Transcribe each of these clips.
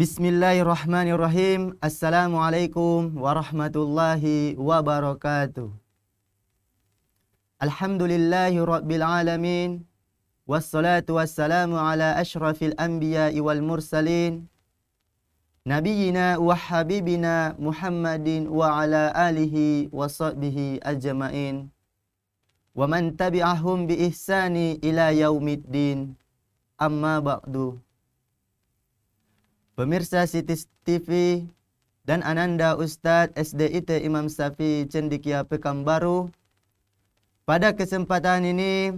بسم الله الرحمن الرحيم السلام عليكم ورحمة الله وبركاته الحمد لله رب العالمين والصلاة والسلام على أشرف الأنبياء والمرسلين نبينا وحبيبنا محمد وعلى آله وصحبه أجمعين ومن تبعهم بإحسان إلى يوم الدين أما بعد pemirsa Sitis TV dan Ananda Ustadz SDIT Imam Safi Cendikia Pekanbaru. Pada kesempatan ini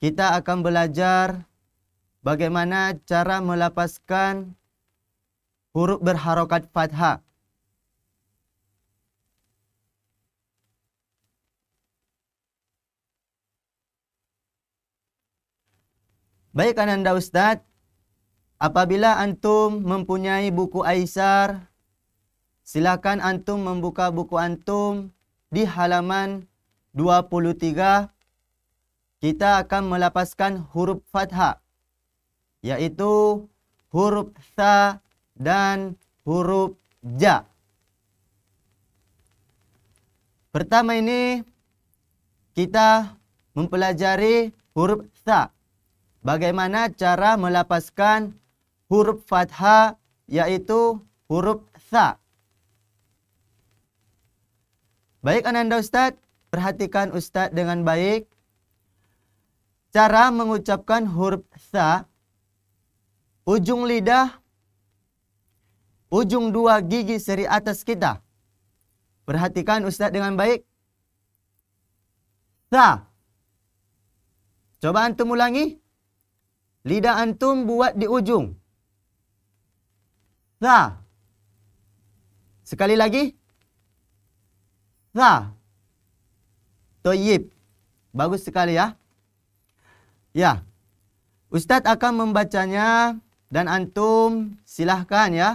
kita akan belajar bagaimana cara melapaskan huruf berharokat fathah. Baik Ananda Ustadz, Apabila antum mempunyai buku Aisar, silakan antum membuka buku antum di halaman 23. Kita akan melapaskan huruf fathah, yaitu huruf tha dan huruf ja. Pertama ini kita mempelajari huruf tha. Bagaimana cara melapaskan huruf fathah yaitu huruf tha. Baik ananda Ustadz, perhatikan Ustadz dengan baik. Cara mengucapkan huruf tha, ujung lidah, ujung dua gigi seri atas kita. Perhatikan Ustadz dengan baik. Tha. Coba antum ulangi. Lidah antum buat di ujung. Tha. Sekali lagi. Tha. Toyib. Bagus sekali ya. Ya. Ustaz akan membacanya dan antum silakan ya.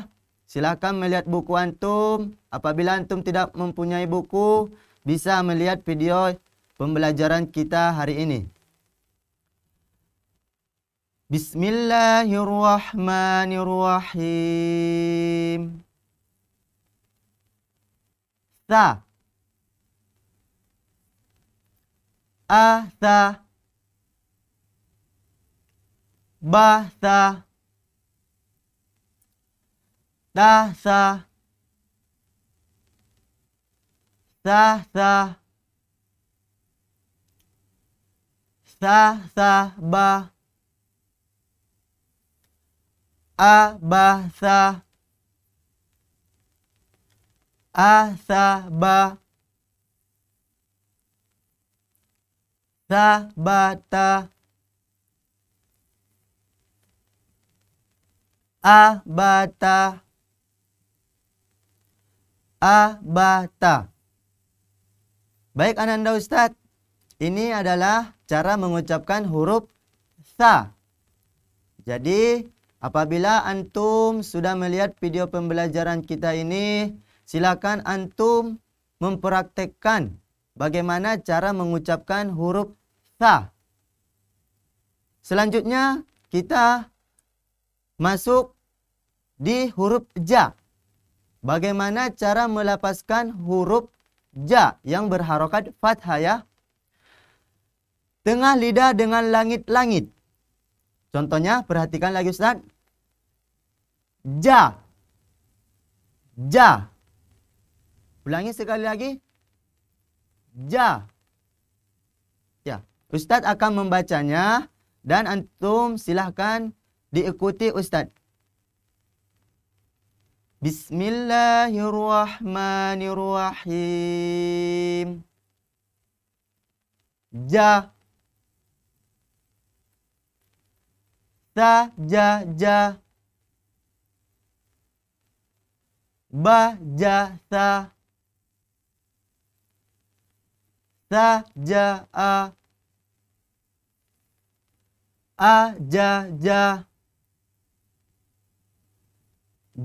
silakan melihat buku antum. Apabila antum tidak mempunyai buku, bisa melihat video pembelajaran kita hari ini. بسم الله الرحمن الرحيم ثا أثا بثا تثا ثثا ثثبا abasa asaba sabata abata abata Baik Ananda Ustadz, ini adalah cara mengucapkan huruf sa. Jadi Apabila antum sudah melihat video pembelajaran kita ini, silakan antum mempraktekkan bagaimana cara mengucapkan huruf ta. Selanjutnya kita masuk di huruf ja. Bagaimana cara melepaskan huruf ja yang berharokat fathah ya? Tengah lidah dengan langit-langit. Contohnya, perhatikan lagi Ustaz. Ja. Ja. Ulangi sekali lagi. Ja. Ya. Ustaz akan membacanya dan antum silahkan diikuti Ustaz. Bismillahirrahmanirrahim. Ja. ta ja ja ba ja sa sa ja a a ja ja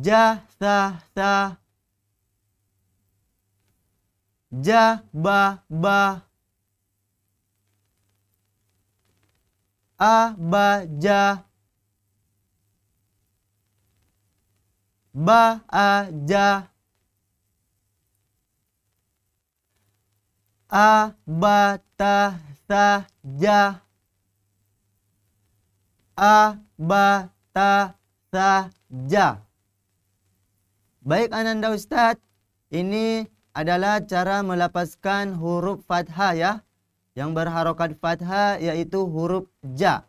ja sa sa ja ba ba a ba ja Baaja. Abata saja. Abata saja. Baik Ananda Ustadz, ini adalah cara melepaskan huruf fathah ya. Yang berharokat fathah yaitu huruf ja.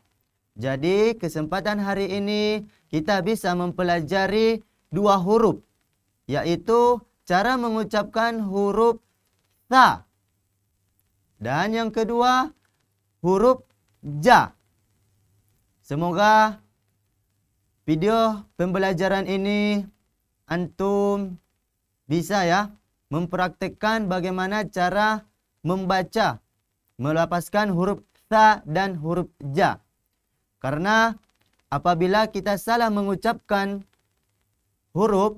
Jadi kesempatan hari ini kita bisa mempelajari dua huruf yaitu cara mengucapkan huruf ta. Dan yang kedua huruf ja. Semoga video pembelajaran ini antum bisa ya mempraktikkan bagaimana cara membaca melepaskan huruf ta dan huruf ja. Karena apabila kita salah mengucapkan huruf,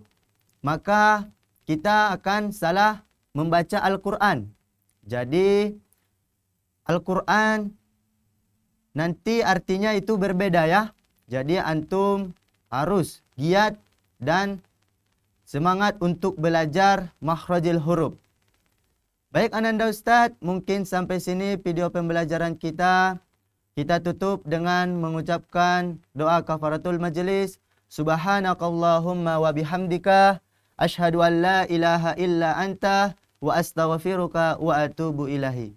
maka kita akan salah membaca Al-Quran. Jadi, Al-Quran nanti artinya itu berbeda ya. Jadi, antum harus giat dan semangat untuk belajar makhrajil huruf. Baik Ananda Ustadz, mungkin sampai sini video pembelajaran kita. Kita tutup dengan mengucapkan doa kafaratul majelis. Subhanakallahumma wa bihamdika Ashhadu an la ilaha illa anta wa astaghfiruka wa atubu ilahi.